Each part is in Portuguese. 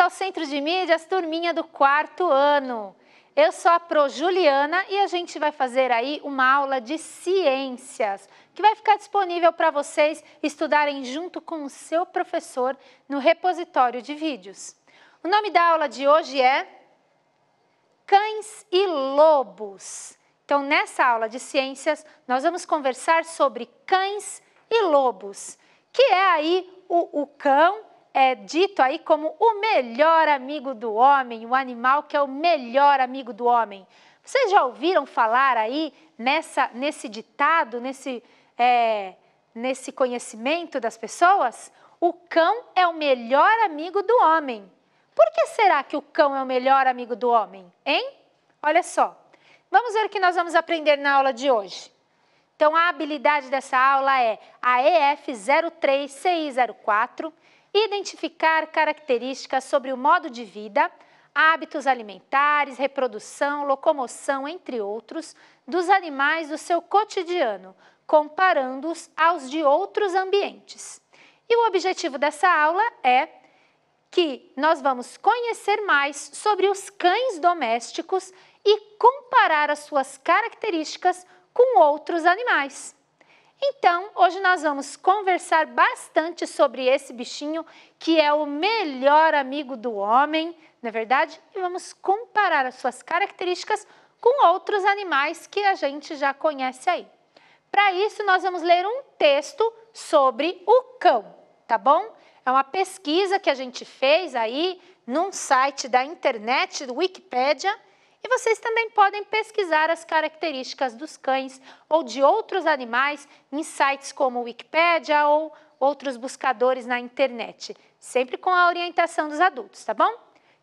ao Centro de Mídias, turminha do quarto ano. Eu sou a Pro Juliana e a gente vai fazer aí uma aula de ciências, que vai ficar disponível para vocês estudarem junto com o seu professor no repositório de vídeos. O nome da aula de hoje é Cães e Lobos. Então, nessa aula de ciências, nós vamos conversar sobre cães e lobos, que é aí o, o cão é dito aí como o melhor amigo do homem, o animal que é o melhor amigo do homem. Vocês já ouviram falar aí nessa, nesse ditado, nesse, é, nesse conhecimento das pessoas? O cão é o melhor amigo do homem. Por que será que o cão é o melhor amigo do homem? Hein? Olha só. Vamos ver o que nós vamos aprender na aula de hoje. Então, a habilidade dessa aula é a EF 03CI04 identificar características sobre o modo de vida, hábitos alimentares, reprodução, locomoção, entre outros, dos animais do seu cotidiano, comparando-os aos de outros ambientes. E o objetivo dessa aula é que nós vamos conhecer mais sobre os cães domésticos e comparar as suas características com outros animais. Então, hoje nós vamos conversar bastante sobre esse bichinho que é o melhor amigo do homem, não é verdade? E vamos comparar as suas características com outros animais que a gente já conhece aí. Para isso, nós vamos ler um texto sobre o cão, tá bom? É uma pesquisa que a gente fez aí num site da internet, do Wikipedia. E vocês também podem pesquisar as características dos cães ou de outros animais em sites como Wikipedia ou outros buscadores na internet, sempre com a orientação dos adultos, tá bom?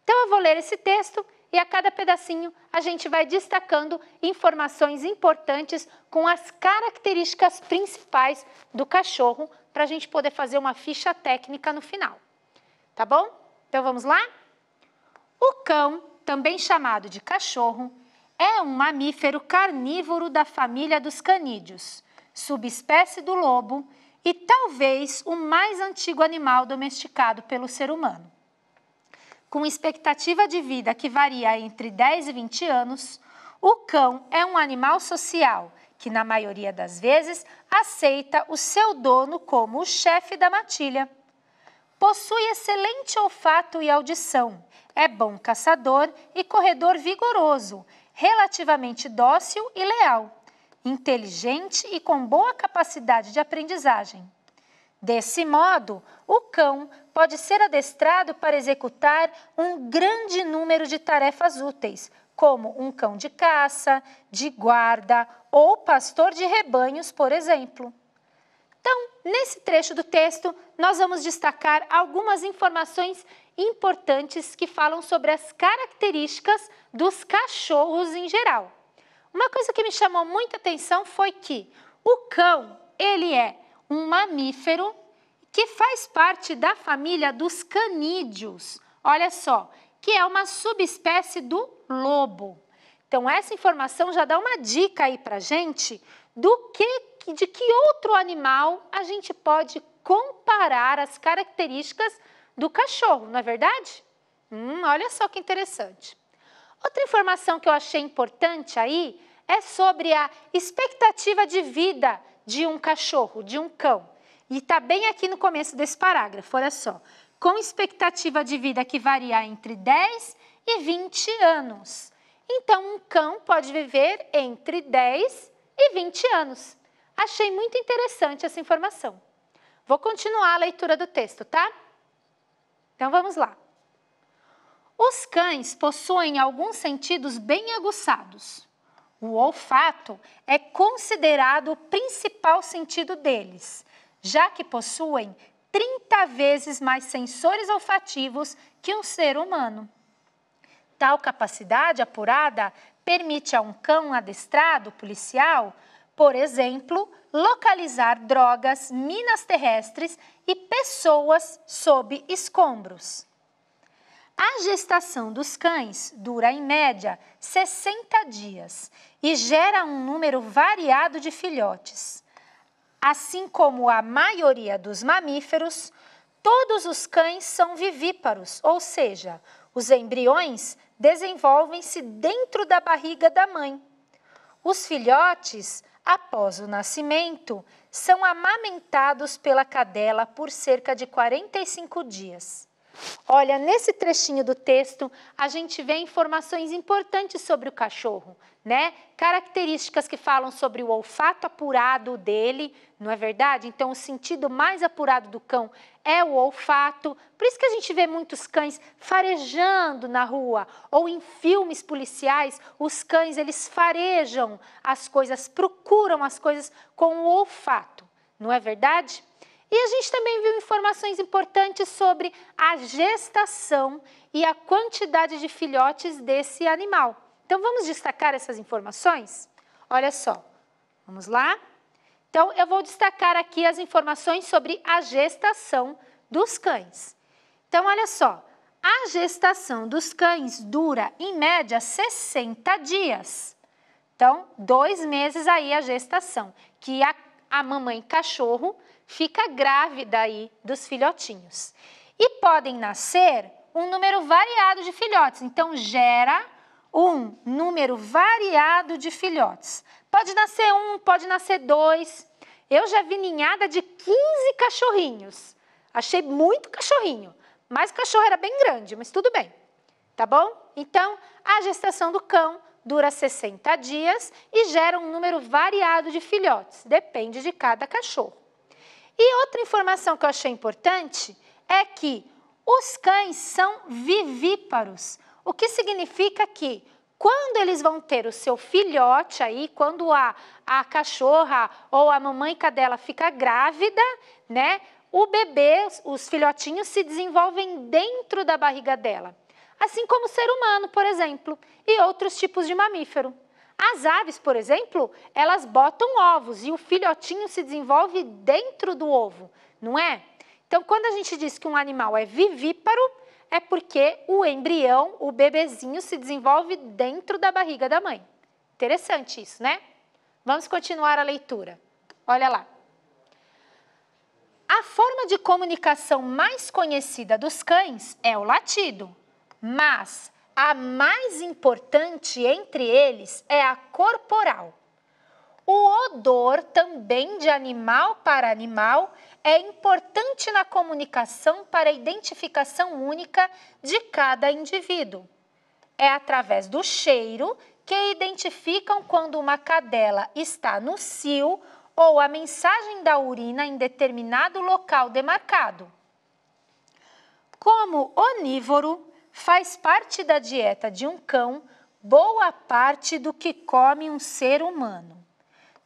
Então eu vou ler esse texto e a cada pedacinho a gente vai destacando informações importantes com as características principais do cachorro para a gente poder fazer uma ficha técnica no final. Tá bom? Então vamos lá? O cão também chamado de cachorro, é um mamífero carnívoro da família dos canídeos, subespécie do lobo e talvez o mais antigo animal domesticado pelo ser humano. Com expectativa de vida que varia entre 10 e 20 anos, o cão é um animal social que, na maioria das vezes, aceita o seu dono como o chefe da matilha Possui excelente olfato e audição. É bom caçador e corredor vigoroso, relativamente dócil e leal, inteligente e com boa capacidade de aprendizagem. Desse modo, o cão pode ser adestrado para executar um grande número de tarefas úteis, como um cão de caça, de guarda ou pastor de rebanhos, por exemplo. Então Nesse trecho do texto, nós vamos destacar algumas informações importantes que falam sobre as características dos cachorros em geral. Uma coisa que me chamou muita atenção foi que o cão, ele é um mamífero que faz parte da família dos canídeos. Olha só, que é uma subespécie do lobo. Então essa informação já dá uma dica aí para gente do que de que outro animal a gente pode comparar as características do cachorro, não é verdade? Hum, olha só que interessante. Outra informação que eu achei importante aí é sobre a expectativa de vida de um cachorro, de um cão. E está bem aqui no começo desse parágrafo, olha só. Com expectativa de vida que varia entre 10 e 20 anos. Então, um cão pode viver entre 10 e 20 anos. Achei muito interessante essa informação. Vou continuar a leitura do texto, tá? Então vamos lá. Os cães possuem alguns sentidos bem aguçados. O olfato é considerado o principal sentido deles, já que possuem 30 vezes mais sensores olfativos que um ser humano. Tal capacidade apurada permite a um cão adestrado policial, por exemplo, localizar drogas, minas terrestres e pessoas sob escombros. A gestação dos cães dura em média 60 dias e gera um número variado de filhotes. Assim como a maioria dos mamíferos, todos os cães são vivíparos, ou seja, os embriões desenvolvem-se dentro da barriga da mãe. Os filhotes, após o nascimento, são amamentados pela cadela por cerca de 45 dias. Olha, nesse trechinho do texto, a gente vê informações importantes sobre o cachorro, né? Características que falam sobre o olfato apurado dele, não é verdade? Então, o sentido mais apurado do cão é o olfato. Por isso que a gente vê muitos cães farejando na rua ou em filmes policiais, os cães eles farejam as coisas, procuram as coisas com o olfato. Não é verdade? E a gente também viu informações importantes sobre a gestação e a quantidade de filhotes desse animal. Então vamos destacar essas informações? Olha só. Vamos lá? Então, eu vou destacar aqui as informações sobre a gestação dos cães. Então, olha só, a gestação dos cães dura, em média, 60 dias. Então, dois meses aí a gestação, que a, a mamãe cachorro fica grávida aí dos filhotinhos. E podem nascer um número variado de filhotes, então gera um número variado de filhotes. Pode nascer um, pode nascer dois. Eu já vi ninhada de 15 cachorrinhos. Achei muito cachorrinho, mas o cachorro era bem grande, mas tudo bem. Tá bom? Então, a gestação do cão dura 60 dias e gera um número variado de filhotes, depende de cada cachorro. E outra informação que eu achei importante é que os cães são vivíparos, o que significa que quando eles vão ter o seu filhote aí, quando a, a cachorra ou a mamãe cadela fica grávida, né? O bebê, os filhotinhos se desenvolvem dentro da barriga dela. Assim como o ser humano, por exemplo, e outros tipos de mamífero. As aves, por exemplo, elas botam ovos e o filhotinho se desenvolve dentro do ovo, não é? Então, quando a gente diz que um animal é vivíparo, é porque o embrião, o bebezinho, se desenvolve dentro da barriga da mãe. Interessante isso, né? Vamos continuar a leitura. Olha lá. A forma de comunicação mais conhecida dos cães é o latido, mas a mais importante entre eles é a corporal. O odor também de animal para animal é importante na comunicação para a identificação única de cada indivíduo. É através do cheiro que identificam quando uma cadela está no cio ou a mensagem da urina em determinado local demarcado. Como onívoro, faz parte da dieta de um cão boa parte do que come um ser humano.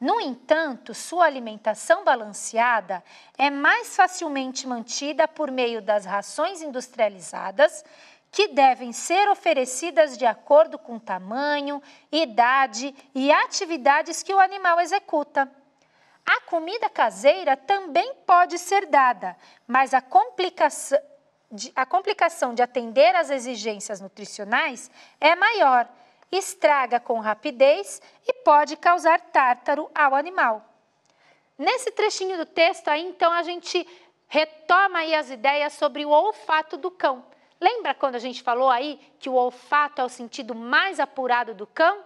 No entanto, sua alimentação balanceada é mais facilmente mantida por meio das rações industrializadas, que devem ser oferecidas de acordo com tamanho, idade e atividades que o animal executa. A comida caseira também pode ser dada, mas a complicação, de, a complicação de atender às exigências nutricionais é maior estraga com rapidez e pode causar tártaro ao animal. Nesse trechinho do texto aí, então, a gente retoma aí as ideias sobre o olfato do cão. Lembra quando a gente falou aí que o olfato é o sentido mais apurado do cão?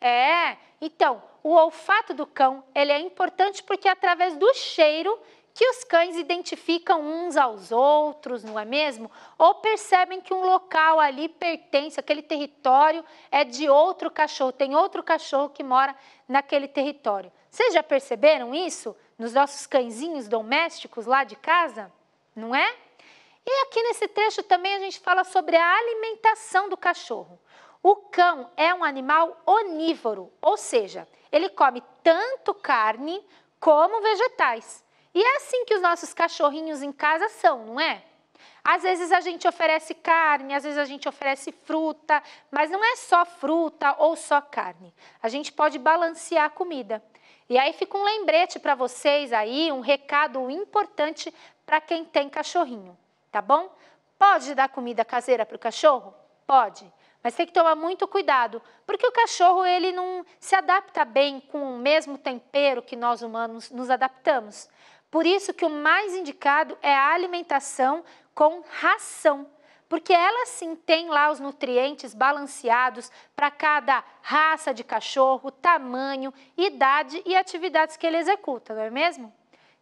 É, então, o olfato do cão, ele é importante porque é através do cheiro que os cães identificam uns aos outros, não é mesmo? Ou percebem que um local ali pertence, aquele território é de outro cachorro, tem outro cachorro que mora naquele território. Vocês já perceberam isso nos nossos cãezinhos domésticos lá de casa? Não é? E aqui nesse trecho também a gente fala sobre a alimentação do cachorro. O cão é um animal onívoro, ou seja, ele come tanto carne como vegetais. E é assim que os nossos cachorrinhos em casa são, não é? Às vezes a gente oferece carne, às vezes a gente oferece fruta, mas não é só fruta ou só carne. A gente pode balancear a comida. E aí fica um lembrete para vocês aí, um recado importante para quem tem cachorrinho, tá bom? Pode dar comida caseira para o cachorro? Pode. Mas tem que tomar muito cuidado, porque o cachorro ele não se adapta bem com o mesmo tempero que nós humanos nos adaptamos. Por isso que o mais indicado é a alimentação com ração, porque ela sim tem lá os nutrientes balanceados para cada raça de cachorro, tamanho, idade e atividades que ele executa, não é mesmo?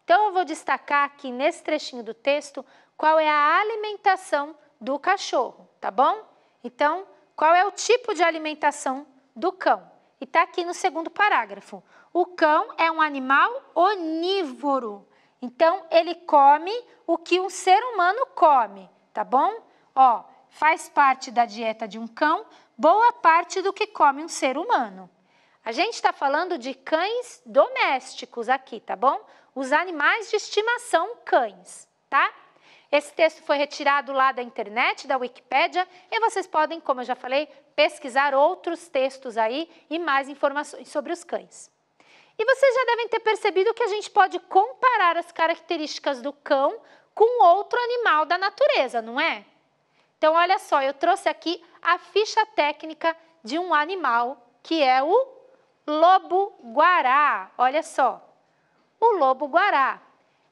Então eu vou destacar aqui nesse trechinho do texto qual é a alimentação do cachorro, tá bom? Então, qual é o tipo de alimentação do cão? E está aqui no segundo parágrafo. O cão é um animal onívoro. Então, ele come o que um ser humano come, tá bom? Ó, faz parte da dieta de um cão boa parte do que come um ser humano. A gente está falando de cães domésticos aqui, tá bom? Os animais de estimação cães, tá? Esse texto foi retirado lá da internet, da Wikipédia, e vocês podem, como eu já falei, pesquisar outros textos aí e mais informações sobre os cães. E vocês já devem ter percebido que a gente pode comparar as características do cão com outro animal da natureza, não é? Então, olha só, eu trouxe aqui a ficha técnica de um animal que é o lobo-guará. Olha só, o lobo-guará.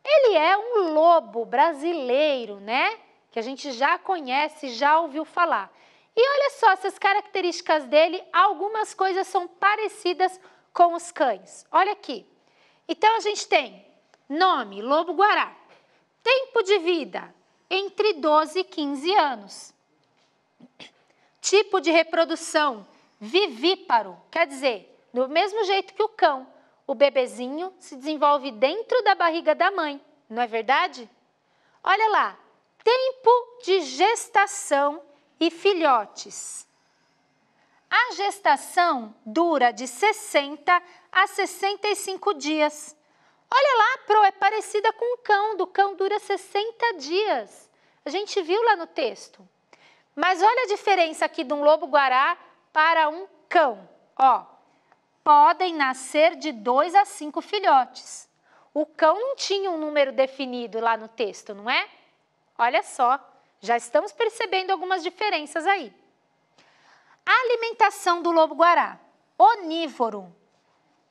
Ele é um lobo brasileiro, né? Que a gente já conhece, já ouviu falar. E olha só essas características dele, algumas coisas são parecidas com com os cães. Olha aqui. Então a gente tem nome lobo guará. Tempo de vida entre 12 e 15 anos. Tipo de reprodução vivíparo, quer dizer, do mesmo jeito que o cão, o bebezinho se desenvolve dentro da barriga da mãe, não é verdade? Olha lá, tempo de gestação e filhotes. A gestação dura de 60 a 65 dias. Olha lá, Pro, é parecida com o cão, do cão dura 60 dias. A gente viu lá no texto. Mas olha a diferença aqui de um lobo-guará para um cão. Ó, podem nascer de dois a cinco filhotes. O cão não tinha um número definido lá no texto, não é? Olha só, já estamos percebendo algumas diferenças aí. Alimentação do lobo-guará, onívoro.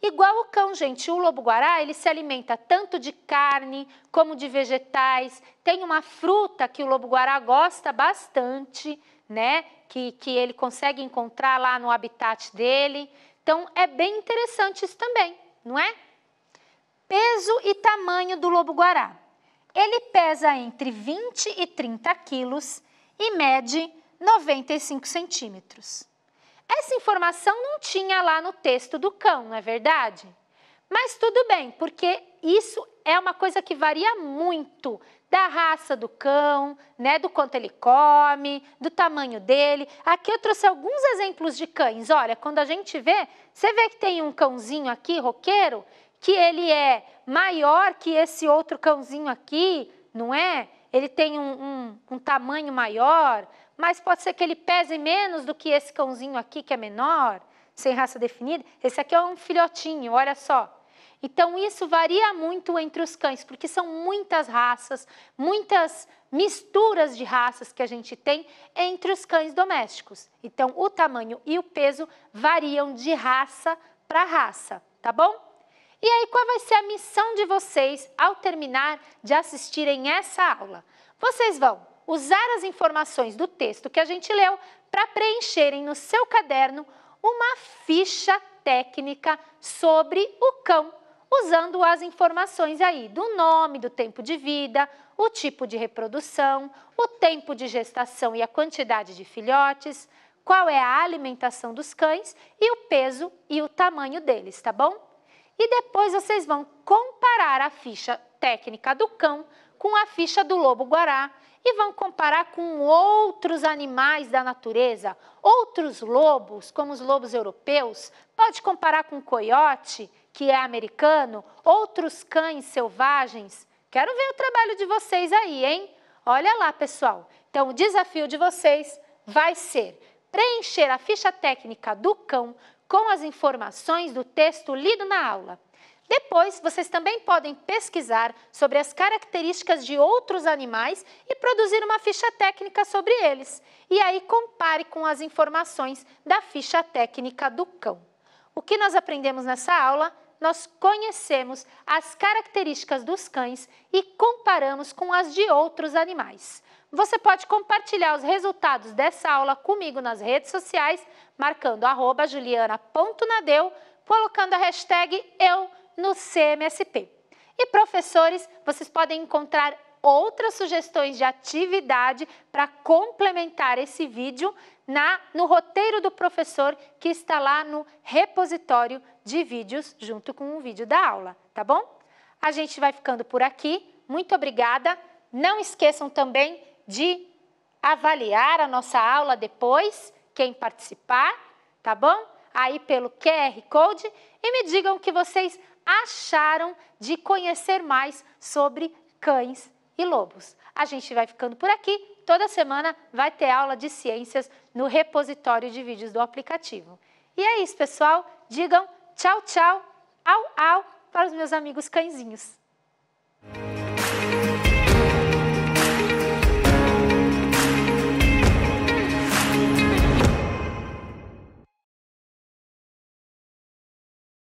Igual o cão, gente, o lobo-guará, ele se alimenta tanto de carne como de vegetais. Tem uma fruta que o lobo-guará gosta bastante, né? Que, que ele consegue encontrar lá no habitat dele. Então, é bem interessante isso também, não é? Peso e tamanho do lobo-guará. Ele pesa entre 20 e 30 quilos e mede 95 centímetros. Essa informação não tinha lá no texto do cão, não é verdade? Mas tudo bem, porque isso é uma coisa que varia muito da raça do cão, né, do quanto ele come, do tamanho dele. Aqui eu trouxe alguns exemplos de cães. Olha, quando a gente vê, você vê que tem um cãozinho aqui, roqueiro, que ele é maior que esse outro cãozinho aqui, não é? Ele tem um, um, um tamanho maior, mas pode ser que ele pese menos do que esse cãozinho aqui, que é menor, sem raça definida. Esse aqui é um filhotinho, olha só. Então, isso varia muito entre os cães, porque são muitas raças, muitas misturas de raças que a gente tem entre os cães domésticos. Então, o tamanho e o peso variam de raça para raça, tá bom? E aí, qual vai ser a missão de vocês ao terminar de assistirem essa aula? Vocês vão usar as informações do texto que a gente leu para preencherem no seu caderno uma ficha técnica sobre o cão, usando as informações aí do nome, do tempo de vida, o tipo de reprodução, o tempo de gestação e a quantidade de filhotes, qual é a alimentação dos cães e o peso e o tamanho deles, tá bom? E depois vocês vão comparar a ficha técnica do cão com a ficha do lobo-guará e vão comparar com outros animais da natureza, outros lobos, como os lobos europeus, pode comparar com o coiote, que é americano, outros cães selvagens. Quero ver o trabalho de vocês aí, hein? Olha lá, pessoal. Então, o desafio de vocês vai ser preencher a ficha técnica do cão com as informações do texto lido na aula. Depois, vocês também podem pesquisar sobre as características de outros animais e produzir uma ficha técnica sobre eles. E aí compare com as informações da ficha técnica do cão. O que nós aprendemos nessa aula? Nós conhecemos as características dos cães e comparamos com as de outros animais. Você pode compartilhar os resultados dessa aula comigo nas redes sociais, marcando juliana.nadeu, colocando a hashtag eu no CMSP. E professores, vocês podem encontrar outras sugestões de atividade para complementar esse vídeo na, no roteiro do professor que está lá no repositório de vídeos junto com o vídeo da aula, tá bom? A gente vai ficando por aqui. Muito obrigada. Não esqueçam também de avaliar a nossa aula depois, quem participar, tá bom? Aí pelo QR Code e me digam o que vocês acharam de conhecer mais sobre cães e lobos. A gente vai ficando por aqui. Toda semana vai ter aula de ciências no repositório de vídeos do aplicativo. E é isso, pessoal. Digam tchau, tchau, au, au para os meus amigos cãezinhos.